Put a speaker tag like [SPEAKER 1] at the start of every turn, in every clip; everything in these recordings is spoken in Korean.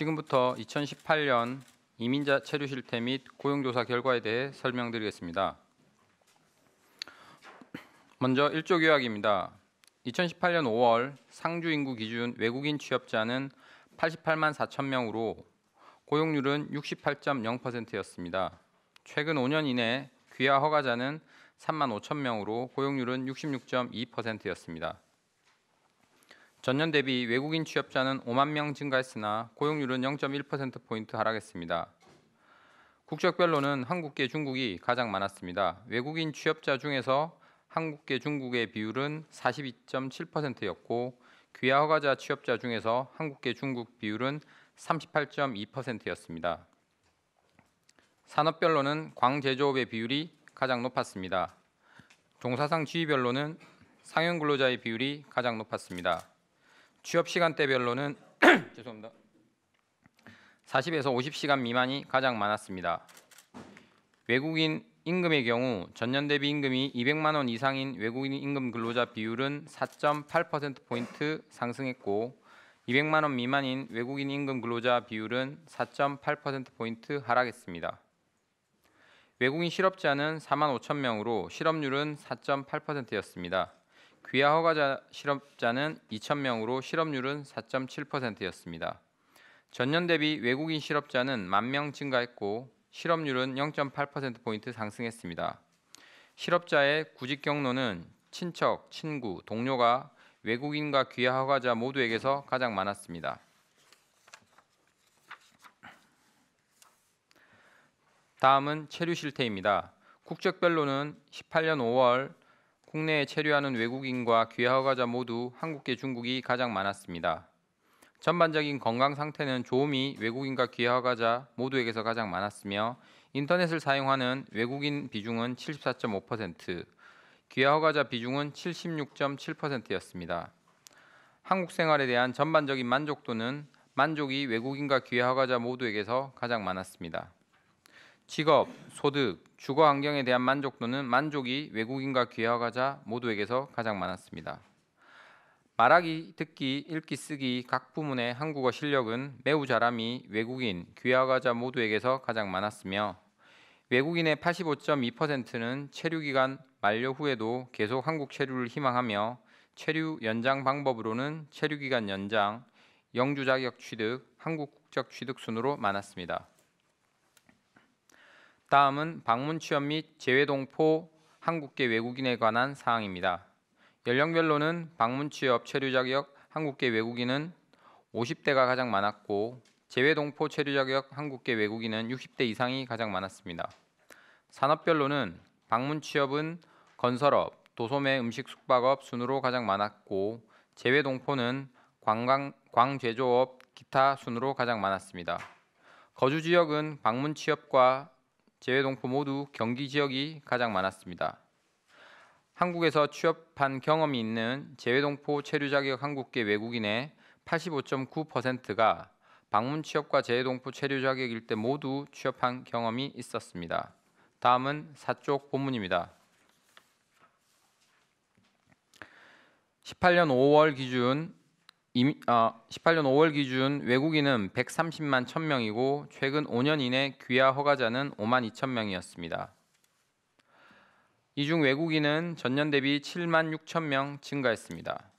[SPEAKER 1] 지금부터 2018년 이민자 체류 실태 및 고용조사 결과에 대해 설명드리겠습니다. 먼저 일조 요약입니다. 2018년 5월 상주 인구 기준 외국인 취업자는 88만 4천 명으로 고용률은 68.0%였습니다. 최근 5년 이내 귀화 허가자는 3만 5천 명으로 고용률은 66.2%였습니다. 전년 대비 외국인 취업자는 5만 명 증가했으나 고용률은 0.1% 포인트 하락했습니다. 국적별로는 한국계 중국이 가장 많았습니다. 외국인 취업자 중에서 한국계 중국의 비율은 42.7%였고 귀화 허가자 취업자 중에서 한국계 중국 비율은 38.2%였습니다. 산업별로는 광제조업의 비율이 가장 높았습니다. 종사상 지위별로는 상용 근로자의 비율이 가장 높았습니다. 취업 시간대별로는 죄송합니다. 40에서 50시간 미만이 가장 많았습니다. 외국인 임금의 경우 전년 대비 임금이 200만 원 이상인 외국인 임금 근로자 비율은 4.8% 포인트 상승했고 200만 원 미만인 외국인 임금 근로자 비율은 4.8% 포인트 하락했습니다. 외국인 실업자는 4만 5천 명으로 실업률은 4.8%였습니다. 귀하 허가자 실업자는 2천명으로 실업률은 4.7%였습니다. 전년 대비 외국인 실업자는 만명 증가했고 실업률은 0.8% 포인트 상승했습니다. 실업자의 구직 경로는 친척, 친구, 동료가 외국인과 귀하 허가자 모두에게서 가장 많았습니다. 다음은 체류 실태입니다. 국적별로는 18년 5월 국내에 체류하는 외국인과 귀화허가자 모두 한국계 중국이 가장 많았습니다. 전반적인 건강 상태는 조음이 외국인과 귀화허가자 모두에게서 가장 많았으며 인터넷을 사용하는 외국인 비중은 74.5%, 귀화허가자 비중은 76.7%였습니다. 한국 생활에 대한 전반적인 만족도는 만족이 외국인과 귀화허가자 모두에게서 가장 많았습니다. 직업, 소득, 주거 환경에 대한 만족도는 만족이 외국인과 귀화가자 모두에게서 가장 많았습니다. 말하기, 듣기, 읽기, 쓰기 각 부문의 한국어 실력은 매우 잘함이 외국인, 귀화가자 모두에게서 가장 많았으며 외국인의 85.2%는 체류기간 만료 후에도 계속 한국 체류를 희망하며 체류 연장 방법으로는 체류기간 연장, 영주 자격 취득, 한국 국적 취득 순으로 많았습니다. 다음은 방문 취업 및 재외 동포 한국계 외국인에 관한 사항입니다. 연령별로는 방문 취업 체류 자격 한국계 외국인은 50대가 가장 많았고 재외 동포 체류 자격 한국계 외국인은 60대 이상이 가장 많았습니다. 산업별로는 방문 취업은 건설업, 도소매 음식 숙박업 순으로 가장 많았고 재외 동포는 관광, 광제조업 기타 순으로 가장 많았습니다. 거주 지역은 방문 취업과 제외동포 모두 경기 지역이 가장 많았습니다. 한국에서 취업한 경험이 있는 재외동포 체류 자격 한국계 외국인의 85.9%가 방문 취업과 재외동포 체류 자격일 때 모두 취업한 경험이 있었습니다. 다음은 사쪽 본문입니다. 18년 5월 기준 18년 아, 5월 기준 외국인은 130만 1000명이고 최근 5년 이내 귀화 허가자는 5만 2000명이었습니다. 이 중 외국인은 전년 대비 7만 6000명 증가했습니다.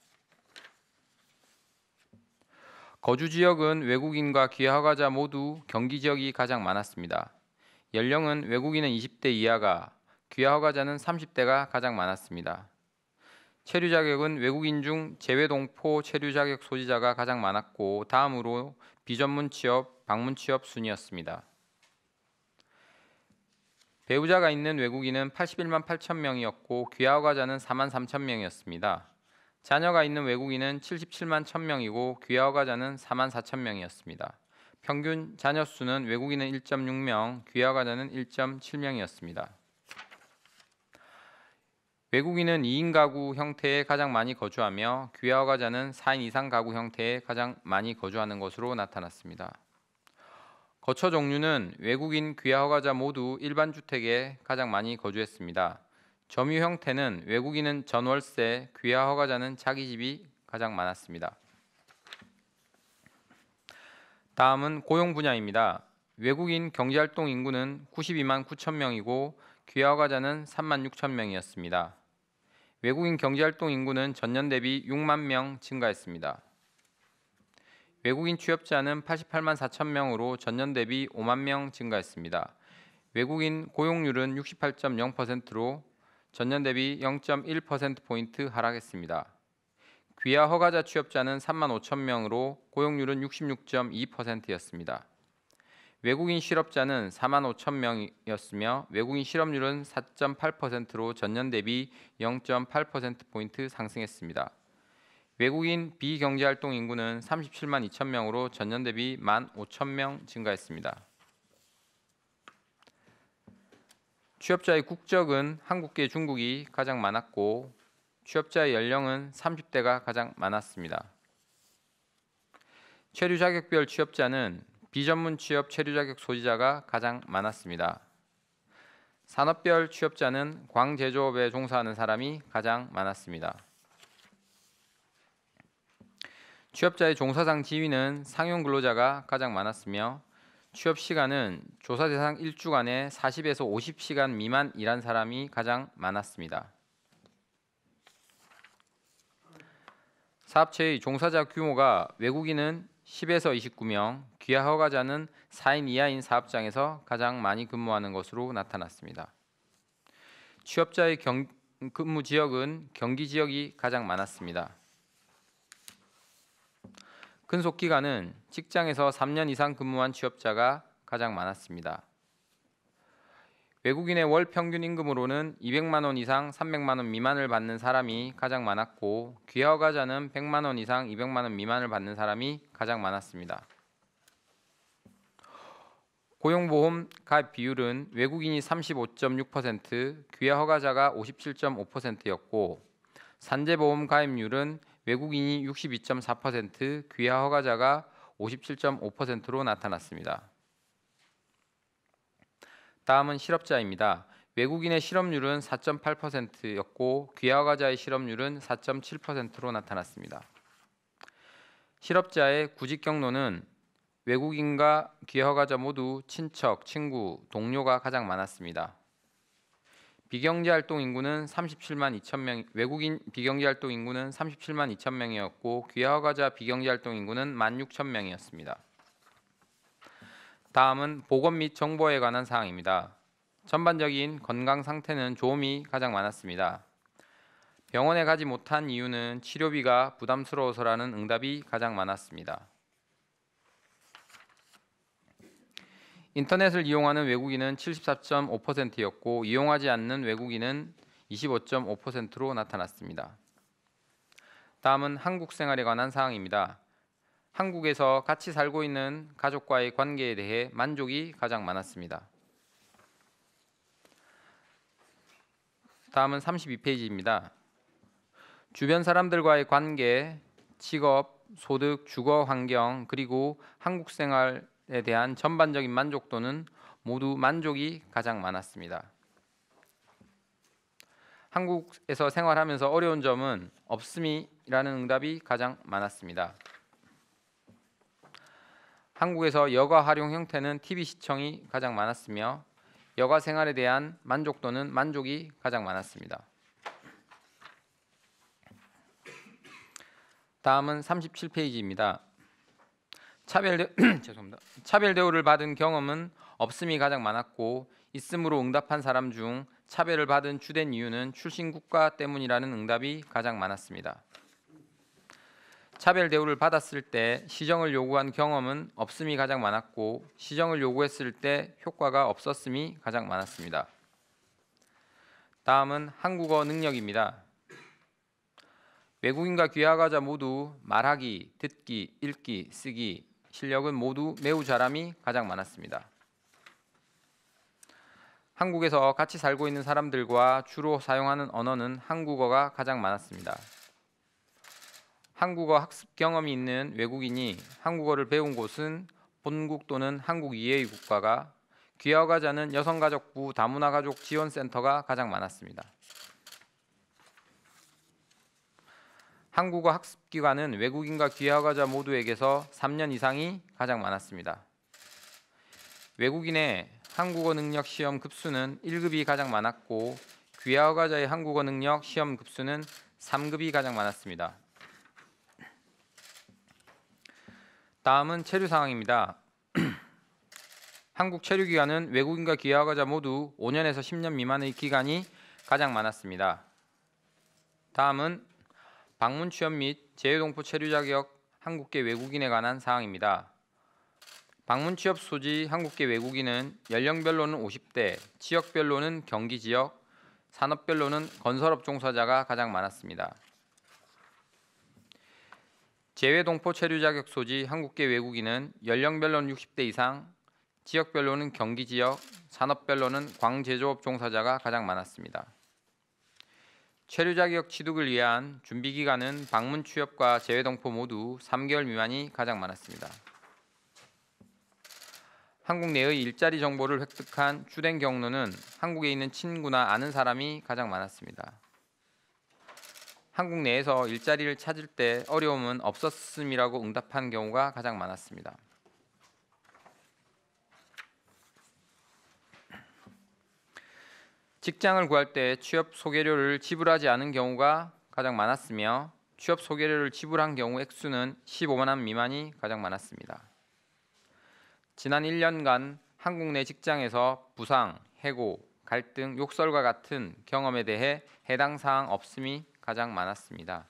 [SPEAKER 1] 거주 지역은 외국인과 귀화 허가자 모두 경기 지역이 가장 많았습니다. 연령은 외국인은 20대 이하가 귀화 허가자는 30대가 가장 많았습니다. 체류 자격은 외국인 중 제외 동포 체류 자격 소지자가 가장 많았고 다음으로 비전문 취업, 방문 취업 순이었습니다. 배우자가 있는 외국인은 81만 8천 명이었고 귀화허가자는 4만 3천 명이었습니다. 자녀가 있는 외국인은 77만 1천 명이고 귀화허가자는 4만 4천 명이었습니다. 평균 자녀 수는 외국인은 1.6명, 귀화허가자는 1.7명이었습니다. 외국인은 2인 가구 형태에 가장 많이 거주하며 귀화와 가자는 4인 이상 가구 형태에 가장 많이 거주하는 것으로 나타났습니다. 거처 종류는 외국인 귀화 허가자 모두 일반 주택에 가장 많이 거주했습니다. 점유 형태는 외국인은 전월세, 귀화 허가자는 자기 집이 가장 많았습니다. 다음은 고용 분야입니다. 외국인 경제활동 인구는 92만 9천 명이고 귀화 허가자는 3만 6천 명이었습니다. 외국인 경제활동 인구는 전년 대비 6만 명 증가했습니다. 외국인 취업자는 88만 4천 명으로 전년 대비 5만 명 증가했습니다. 외국인 고용률은 68.0%로 전년 대비 0.1%포인트 하락했습니다. 귀하 허가자 취업자는 3만 5천 명으로 고용률은 66.2%였습니다. 외국인 실업자는 4만 5천 명이었으며 외국인 실업률은 4.8%로 전년 대비 0.8%포인트 상승했습니다. 외국인 비경제활동 인구는 37만 2천 명으로 전년 대비 1만 5천 명 증가했습니다. 취업자의 국적은 한국계 중국이 가장 많았고 취업자의 연령은 30대가 가장 많았습니다. 체류 자격별 취업자는 비전문 취업 체류 자격 소지자가 가장 많았습니다. 산업별 취업자는 광제조업에 종사하는 사람이 가장 많았습니다. 취업자의 종사상 지위는 상용 근로자가 가장 많았으며 취업 시간은 조사 대상 1주간에 40에서 50시간 미만 일한 사람이 가장 많았습니다. 사업체의 종사자 규모가 외국인은 10에서 29명, 귀하 허가자는 4인 이하인 사업장에서 가장 많이 근무하는 것으로 나타났습니다. 취업자의 경, 근무 지역은 경기 지역이 가장 많았습니다. 근속 기간은 직장에서 3년 이상 근무한 취업자가 가장 많았습니다. 외국인의 월 평균 임금으로는 200만 원 이상 300만 원 미만을 받는 사람이 가장 많았고 귀화가자는 100만 원 이상 200만 원 미만을 받는 사람이 가장 많았습니다. 고용보험 가입 비율은 외국인이 35.6%, 귀화 허가자가 57.5%였고 산재보험 가입률은 외국인이 62.4%, 귀화 허가자가 57.5%로 나타났습니다. 다음은 실업자입니다. 외국인의 실업률은 4.8%였고 귀화과자의 실업률은 4.7%로 나타났습니다. 실업자의 구직 경로는 외국인과 귀화과자 모두 친척, 친구, 동료가 가장 많았습니다. 비경제 활동 인구는 37만 2천 명, 외국인 비경제 활동 인구는 37만 2천 명이었고 귀화과자 비경제 활동 인구는 1만 6천 명이었습니다. 다음은 보건 및 정보에 관한 사항입니다. 전반적인 건강 상태는 좋음이 가장 많았습니다. 병원에 가지 못한 이유는 치료비가 부담스러워서라는 응답이 가장 많았습니다. 인터넷을 이용하는 외국인은 74.5%였고 이용하지 않는 외국인은 25.5%로 나타났습니다. 다음은 한국 생활에 관한 사항입니다. 한국에서 같이 살고 있는 가족과의 관계에 대해 만족이 가장 많았습니다. 다음은 32페이지입니다. 주변 사람들과의 관계, 직업, 소득, 주거 환경, 그리고 한국 생활에 대한 전반적인 만족도는 모두 만족이 가장 많았습니다. 한국에서 생활하면서 어려운 점은 없음이라는 응답이 가장 많았습니다. 한국에서 여가 활용 형태는 TV 시청이 가장 많았으며 여가 생활에 대한 만족도는 만족이 가장 많았습니다. 다음은 37페이지입니다. 차별 죄송합니다. 차별 대우를 받은 경험은 없음이 가장 많았고 있음으로 응답한 사람 중 차별을 받은 주된 이유는 출신 국가 때문이라는 응답이 가장 많았습니다. 차별 대우를 받았을 때 시정을 요구한 경험은 없음이 가장 많았고 시정을 요구했을 때 효과가 없었음이 가장 많았습니다. 다음은 한국어 능력입니다. 외국인과 귀화가자 모두 말하기, 듣기, 읽기, 쓰기 실력은 모두 매우 잘함이 가장 많았습니다. 한국에서 같이 살고 있는 사람들과 주로 사용하는 언어는 한국어가 가장 많았습니다. 한국어 학습 경험이 있는 외국인이 한국어를 배운 곳은 본국 또는 한국 이외의 국가가 귀화가자는 여성가족부 다문화가족 지원센터가 가장 많았습니다. 한국어 학습기간은 외국인과 귀화가자 모두에게서 3년 이상이 가장 많았습니다. 외국인의 한국어 능력 시험 급수는 1급이 가장 많았고 귀화가자의 한국어 능력 시험 급수는 3급이 가장 많았습니다. 다음은 체류 상황입니다. 한국 체류 기간은 외국인과 귀화자가 모두 5년에서 10년 미만의 기간이 가장 많았습니다. 다음은 방문 취업 및 재외동포 체류 자격 한국계 외국인에 관한 사항입니다. 방문 취업 소지 한국계 외국인은 연령별로는 50대, 지역별로는 경기 지역, 산업별로는 건설업 종사자가 가장 많았습니다. 재외동포 체류 자격 소지 한국계 외국인은 연령별로는 60대 이상, 지역별로는 경기 지역, 산업별로는 광제조업 종사자가 가장 많았습니다. 체류 자격 취득을 위한 준비 기간은 방문 취업과 재외동포 모두 3개월 미만이 가장 많았습니다. 한국 내의 일자리 정보를 획득한 주된 경로는 한국에 있는 친구나 아는 사람이 가장 많았습니다. 한국 내에서 일자리를 찾을 때 어려움은 없었음이라고 응답한 경우가 가장 많았습니다. 직장을 구할 때 취업 소개료를 지불하지 않은 경우가 가장 많았으며 취업 소개료를 지불한 경우 액수는 15만 원 미만이 가장 많았습니다. 지난 1년간 한국 내 직장에서 부상, 해고, 갈등, 욕설과 같은 경험에 대해 해당 사항 없음이 가장 많았습니다.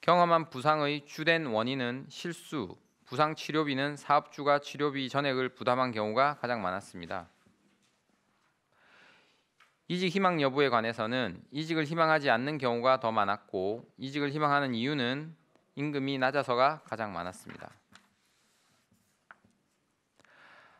[SPEAKER 1] 경험한 부상의 주된 원인은 실수, 부상 치료비는 사업주가 치료비 전액을 부담한 경우가 가장 많았습니다. 이직 희망 여부에 관해서는 이직을 희망하지 않는 경우가 더 많았고 이직을 희망하는 이유는 임금이 낮아서가 가장 많았습니다.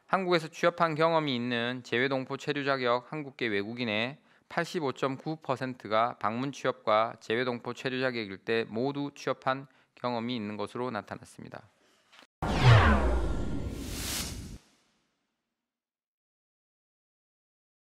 [SPEAKER 1] 한국에서 취업한 경험이 있는 재외동포 체류 자격 한국계 외국인의 85.9%가 방문 취업과 재외동포 체류자계획일때 모두 취업한 경험이 있는 것으로 나타났습니다.